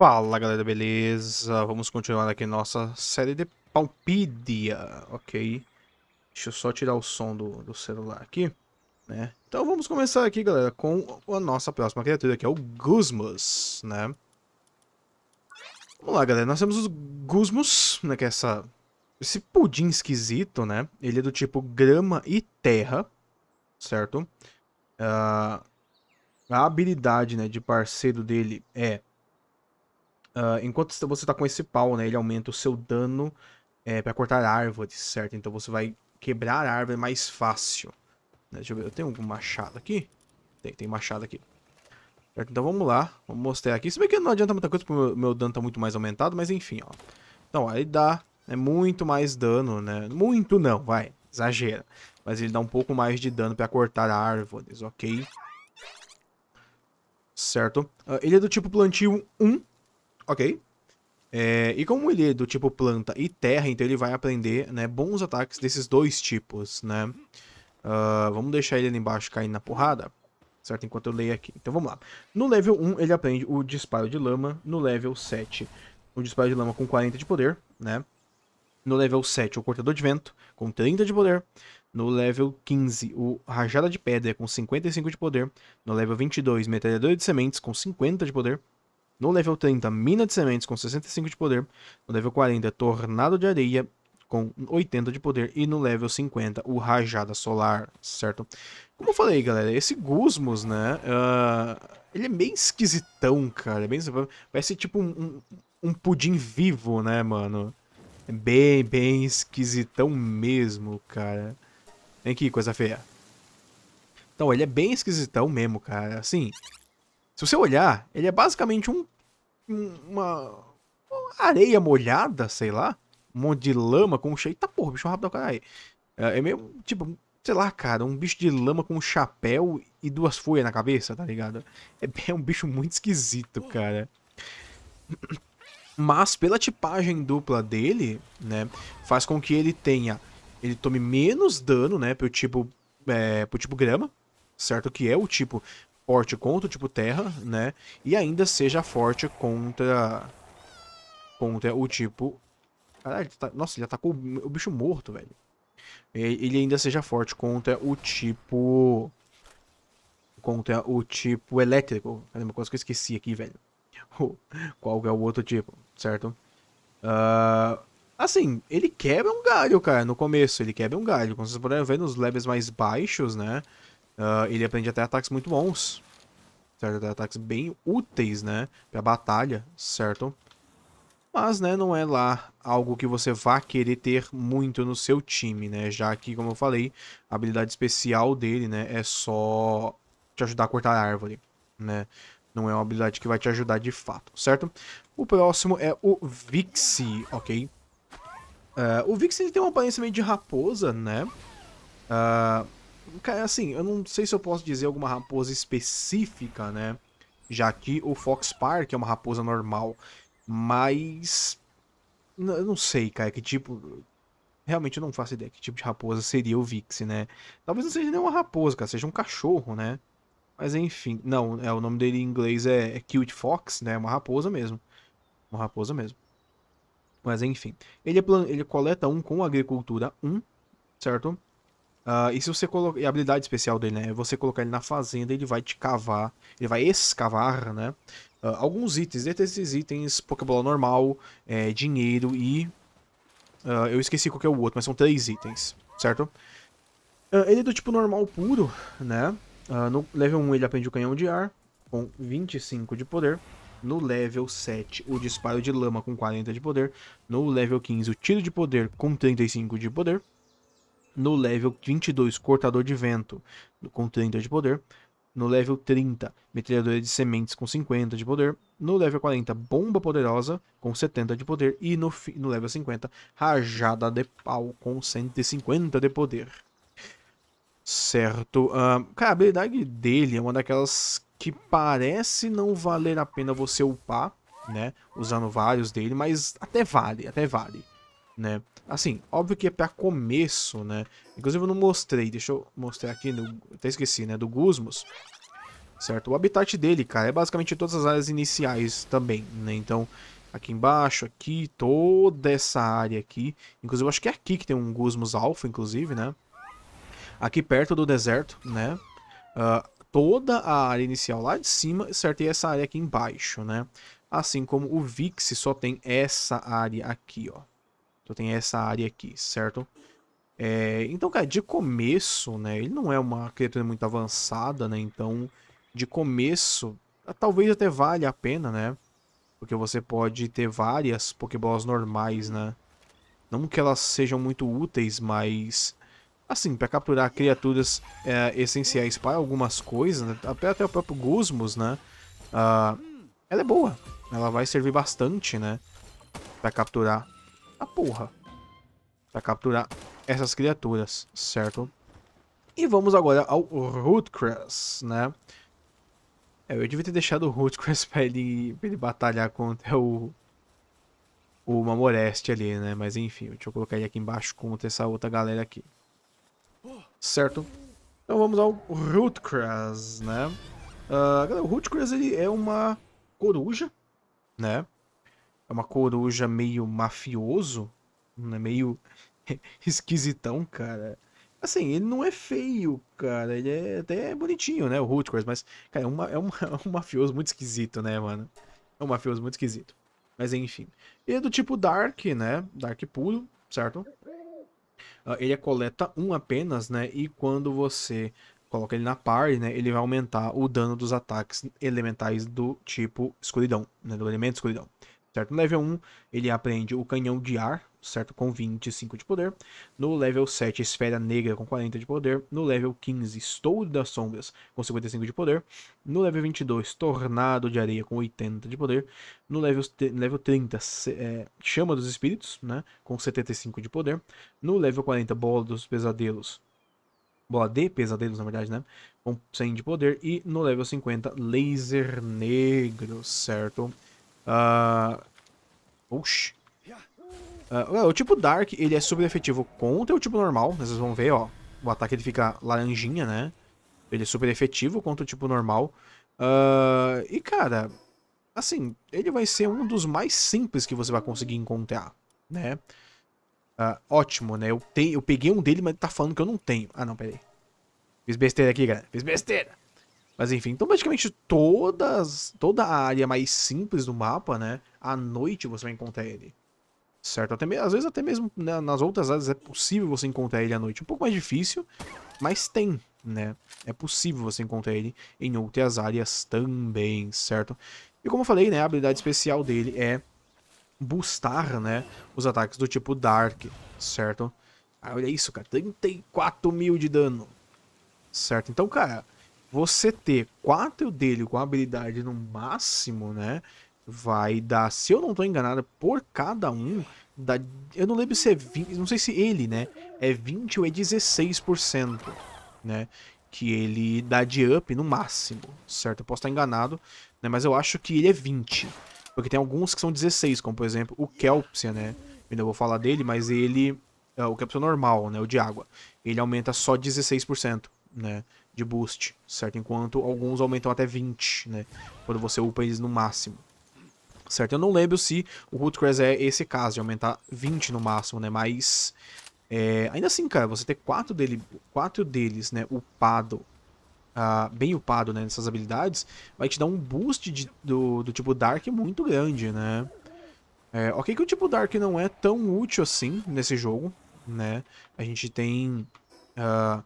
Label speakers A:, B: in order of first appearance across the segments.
A: Fala galera, beleza? Vamos continuar aqui nossa série de Palpidia, ok? Deixa eu só tirar o som do, do celular aqui, né? Então vamos começar aqui, galera, com a nossa próxima criatura, que é o Gusmus, né? Vamos lá, galera, nós temos os Gusmus, né, que é essa... Esse pudim esquisito, né? Ele é do tipo grama e terra, certo? Uh, a habilidade, né, de parceiro dele é ah, enquanto você tá com esse pau, né? Ele aumenta o seu dano é, eh, para cortar árvores, certo? Então você vai quebrar a árvore mais fácil. Né? Deixa eu ver, eu tenho algum machado aqui? Tem, tem machado aqui. Certo, então vamos lá, vamos mostrar aqui. Se bem que não adianta muita coisa, porque o meu, meu dano tá muito mais aumentado, mas enfim, ó. Então, ó, ele dá né, muito mais dano, né? Muito não, vai, exagera. Mas ele dá um pouco mais de dano para cortar árvores, ok? Certo. Uh, ele é do tipo plantio 1, Ok. É, e como ele é do tipo planta e terra, então ele vai aprender né, bons ataques desses dois tipos, né? Uh, vamos deixar ele ali embaixo cair na porrada, certo? Enquanto eu leio aqui. Então vamos lá. No level 1 ele aprende o disparo de lama, no level 7 o disparo de lama com 40 de poder, né? No level 7 o cortador de vento com 30 de poder, no level 15 o rajada de pedra com 55 de poder, no level 22 metralhadora de sementes com 50 de poder, no level 30, Mina de Sementes com 65 de poder. No level 40, Tornado de Areia com 80 de poder. E no level 50, o Rajada Solar, certo? Como eu falei, galera, esse Gusmos, né? Uh, ele é bem esquisitão, cara. É bem... Parece tipo um, um pudim vivo, né, mano? É bem, bem esquisitão mesmo, cara. Vem aqui, coisa feia. Então, ele é bem esquisitão mesmo, cara. Assim, se você olhar, ele é basicamente um, uma, uma, areia molhada, sei lá. Um monte de lama com um cheio. Tá porra, bicho é rápido caralho. É, é meio, tipo, sei lá, cara, um bicho de lama com um chapéu e duas folhas na cabeça, tá ligado? É, é um bicho muito esquisito, cara. Mas pela tipagem dupla dele, né, faz com que ele tenha, ele tome menos dano, né, pro tipo, é, pro tipo grama, certo? Que é o tipo forte contra o tipo terra, né? E ainda seja forte contra contra o tipo... Caralho, tá... nossa, ele atacou o bicho morto, velho. Ele ainda seja forte contra o tipo... Contra o tipo elétrico. É uma coisa que eu esqueci aqui, velho? Qual é o outro tipo, certo? Uh... assim, ele quebra um galho, cara, no começo. Ele quebra um galho. Como vocês podem ver nos levels mais baixos, né? Uh, ele aprende até ataques muito bons. Certo? Até ataques bem úteis, né? Pra batalha, certo? Mas, né, não é lá algo que você vá querer ter muito no seu time, né? Já que, como eu falei, a habilidade especial dele, né, é só te ajudar a cortar a árvore, né? Não é uma habilidade que vai te ajudar de fato, certo? O próximo é o Vixi, ok? Uh, o Vixi ele tem uma aparência meio de raposa, né? Uh, assim, eu não sei se eu posso dizer alguma raposa específica, né? Já que o Fox Park é uma raposa normal, mas eu não sei, cara, que tipo realmente eu não faço ideia que tipo de raposa seria o Vix, né? Talvez não seja nem uma raposa, cara, seja um cachorro, né? Mas enfim, não, é o nome dele em inglês é, é Cute Fox, né? É uma raposa mesmo. Uma raposa mesmo. Mas enfim, ele, é plan... ele coleta um com agricultura 1, certo? Uh, e se você colocar. E a habilidade especial dele, né? É você colocar ele na fazenda, ele vai te cavar. Ele vai escavar, né? Uh, alguns itens. Dentre esses itens, Pokébola normal, é, dinheiro e. Uh, eu esqueci qual que é o outro, mas são três itens, certo? ele é do tipo normal puro, né? no level 1 ele aprende o canhão de ar, com 25 de poder. No level 7, o disparo de lama com 40 de poder. No level 15, o tiro de poder com 35 de poder no level 22, cortador de vento, com 30 de poder. No level 30, metralhadora de sementes com 50 de poder. No level 40, bomba poderosa com 70 de poder. E no, no level 50, rajada de pau com 150 de poder. Certo. Uh, cara, a habilidade dele é uma daquelas que parece não valer a pena você upar, né? Usando vários dele, mas até vale, até vale né? Assim, óbvio que é para começo, né? Inclusive eu não mostrei, deixa eu mostrar aqui, no, até esqueci, né? Do Gusmos, certo? O habitat dele, cara, é basicamente todas as áreas iniciais também, né? Então, aqui embaixo, aqui, toda essa área aqui. Inclusive eu acho que é aqui que tem um Gusmos Alpha, inclusive, né? Aqui perto do deserto, né? Uh, toda a área inicial lá de cima, certo? E essa área aqui embaixo, né? Assim como o Vix só tem essa área aqui, ó. Então tem essa área aqui, certo? É, então, cara, de começo, né? Ele não é uma criatura muito avançada, né? Então, de começo, ah, talvez até valha a pena, né? Porque você pode ter várias Pokébolas normais, né? Não que elas sejam muito úteis, mas... Assim, para capturar criaturas é, essenciais para algumas coisas, né? até o próprio Gusmus, né? Uh, ela é boa. Ela vai servir bastante, né? Pra capturar a porra. Pra capturar essas criaturas, certo? E vamos agora ao Rootcress, né? É, eu devia ter deixado o Rootcress pra ele, pra ele batalhar contra o... O Mamoreste ali, né? Mas enfim, deixa eu colocar ele aqui embaixo contra essa outra galera aqui. Certo? Então vamos ao Rootcress, né? Uh, galera, o Rootcress ele é uma coruja, né? é uma coruja meio mafioso, né? meio esquisitão, cara. Assim, ele não é feio, cara. Ele é até bonitinho, né? O Hootcross, mas, cara, é, uma, é, uma, é um mafioso muito esquisito, né, mano? É um mafioso muito esquisito. Mas enfim. Ele é do tipo Dark, né? Dark puro, certo? Ah, ele é coleta 1 um apenas, né? E quando você coloca ele na party, né? Ele vai aumentar o dano dos ataques elementais do tipo escuridão, né? Do elemento escuridão. Certo? No level 1, ele aprende o canhão de ar, certo? Com 25 de poder. No level 7, esfera negra com 40 de poder. No level 15, estouro das sombras com 55 de poder. No level 22, tornado de areia com 80 de poder. No level, level 30, é, chama dos espíritos, né? Com 75 de poder. No level 40, bola dos pesadelos bola de pesadelos, na verdade, né? Com 100 de poder. E no level 50, laser negro, certo? Uh... Oxi. Uh, o tipo Dark, ele é super efetivo contra o tipo normal. Né, vocês vão ver, ó. O ataque ele fica laranjinha, né? Ele é super efetivo contra o tipo normal. Uh, e, cara, assim, ele vai ser um dos mais simples que você vai conseguir encontrar, né? Uh, ótimo, né? Eu, te, eu peguei um dele, mas tá falando que eu não tenho. Ah, não, peraí. Fiz besteira aqui, galera. Fiz besteira. Mas enfim, então basicamente todas, toda a área mais simples do mapa, né? À noite você vai encontrar ele. Certo? Até, às vezes até mesmo né, nas outras áreas é possível você encontrar ele à noite. Um pouco mais difícil, mas tem, né? É possível você encontrar ele em outras áreas também, certo? E como eu falei, né? A habilidade especial dele é boostar, né? Os ataques do tipo Dark, certo? Ah, olha isso, cara. 34 mil de dano. Certo? Então, cara, você ter quatro dele com habilidade no máximo, né? Vai dar, se eu não estou enganado, por cada um, dá, eu não lembro se é 20, não sei se ele, né? É 20 ou é 16%, né? Que ele dá de up no máximo, certo? Eu posso estar enganado, né? Mas eu acho que ele é 20. Porque tem alguns que são 16, como por exemplo o Kelpsia, né? Eu ainda vou falar dele, mas ele. É o Kelpsia normal, né? O de água. Ele aumenta só 16% né, de boost, certo? Enquanto alguns aumentam até 20, né, quando você upa eles no máximo. Certo? Eu não lembro se o Rootcrest é esse caso, de aumentar 20 no máximo, né, mas é, ainda assim, cara, você ter quatro, dele, quatro deles, né, upado, uh, bem upado, né, nessas habilidades, vai te dar um boost de, do, do tipo Dark muito grande, né. É, ok que o tipo Dark não é tão útil assim nesse jogo, né? A gente tem uh,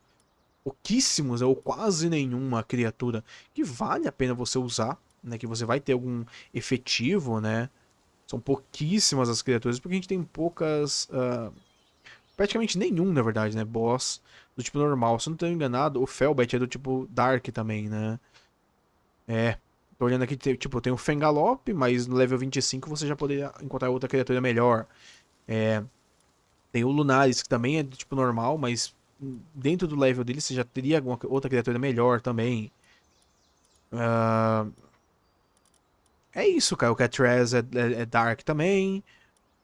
A: pouquíssimos é ou quase nenhuma criatura que vale a pena você usar, né? Que você vai ter algum efetivo, né? São pouquíssimas as criaturas, porque a gente tem poucas... Uh, praticamente nenhum, na verdade, né? Boss do tipo normal. Se eu não estou enganado, o Felbet é do tipo Dark também, né? É. Tô olhando aqui, tipo, tem o Fengalope, mas no level 25 você já poderia encontrar outra criatura melhor. É. Tem o Lunaris, que também é do tipo normal, mas dentro do level dele você já teria alguma outra criatura melhor também. Uh, é isso, cara. O Catraz é, é, é, Dark também.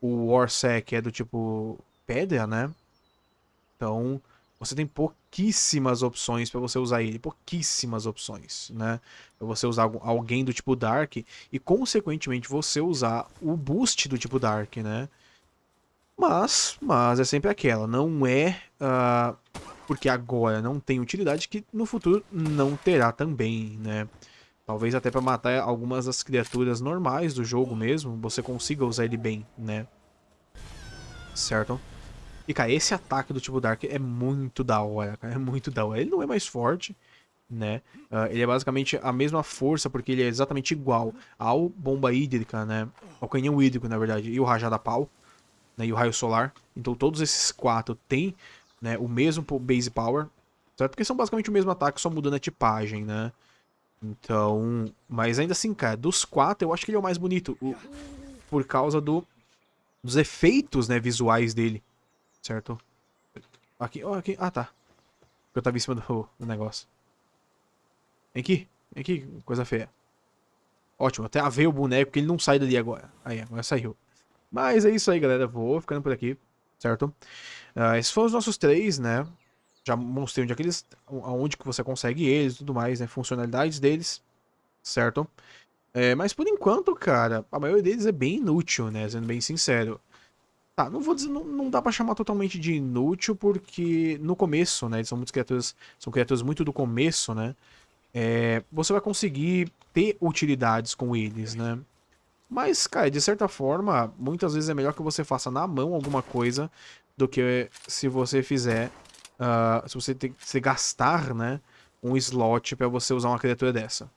A: O Warsec é do tipo Pedra, né? Então, você tem pouquíssimas opções para você usar ele, pouquíssimas opções, né? Pra você usar alguém do tipo Dark e, consequentemente, você usar o boost do tipo Dark, né? Mas, mas é sempre aquela, não é uh, porque agora não tem utilidade que no futuro não terá também, né? Talvez até para matar algumas das criaturas normais do jogo mesmo, você consiga usar ele bem, né? Certo? E, cara, esse ataque do tipo Dark é muito da hora, cara, é muito da hora. Ele não é mais forte, né? Uh, ele é basicamente a mesma força, porque ele é exatamente igual ao bomba hídrica, né? Ao canhão hídrico, na verdade, e o rajada pau né, e o raio solar. Então todos esses quatro têm né, o mesmo base power, certo? Porque são basicamente o mesmo ataque, só mudando a tipagem, né? Então, mas ainda assim, cara, dos quatro eu acho que ele é o mais bonito, o, por causa do, dos efeitos, né, visuais dele, certo? Aqui, ó, oh, aqui, ah tá, eu tava em cima do, do negócio. Vem aqui, vem aqui, coisa feia. Ótimo, até avei o boneco, porque ele não sai dali agora. Aí, agora saiu. Mas é isso aí, galera. Vou ficando por aqui, certo? Uh, esses foram os nossos três, né? Já mostrei onde é que eles, aonde que você consegue eles e tudo mais, né? Funcionalidades deles, certo? É, mas por enquanto, cara, a maioria deles é bem inútil, né? Sendo bem sincero. Tá, não vou dizer, não, não dá pra chamar totalmente de inútil, porque no começo, né? Eles são muitas criaturas, são criaturas muito do começo, né? É, você vai conseguir ter utilidades com eles, né? Mas, cara, de certa forma, muitas vezes é melhor que você faça na mão alguma coisa do que se você fizer. Uh, se você tem que gastar, né? Um slot para você usar uma criatura dessa.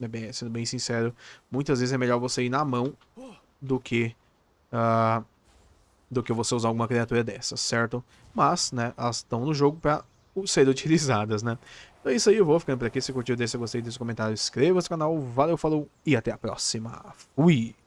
A: É bem, sendo bem sincero, muitas vezes é melhor você ir na mão do que. Uh, do que você usar alguma criatura dessa, certo? Mas, né, elas estão no jogo para ser utilizadas, né? Então é isso aí, eu vou ficando por aqui. Se curtiu, deixa seu gostei, deixa seu comentário, inscreva-se no canal. Valeu, falou e até a próxima. Fui!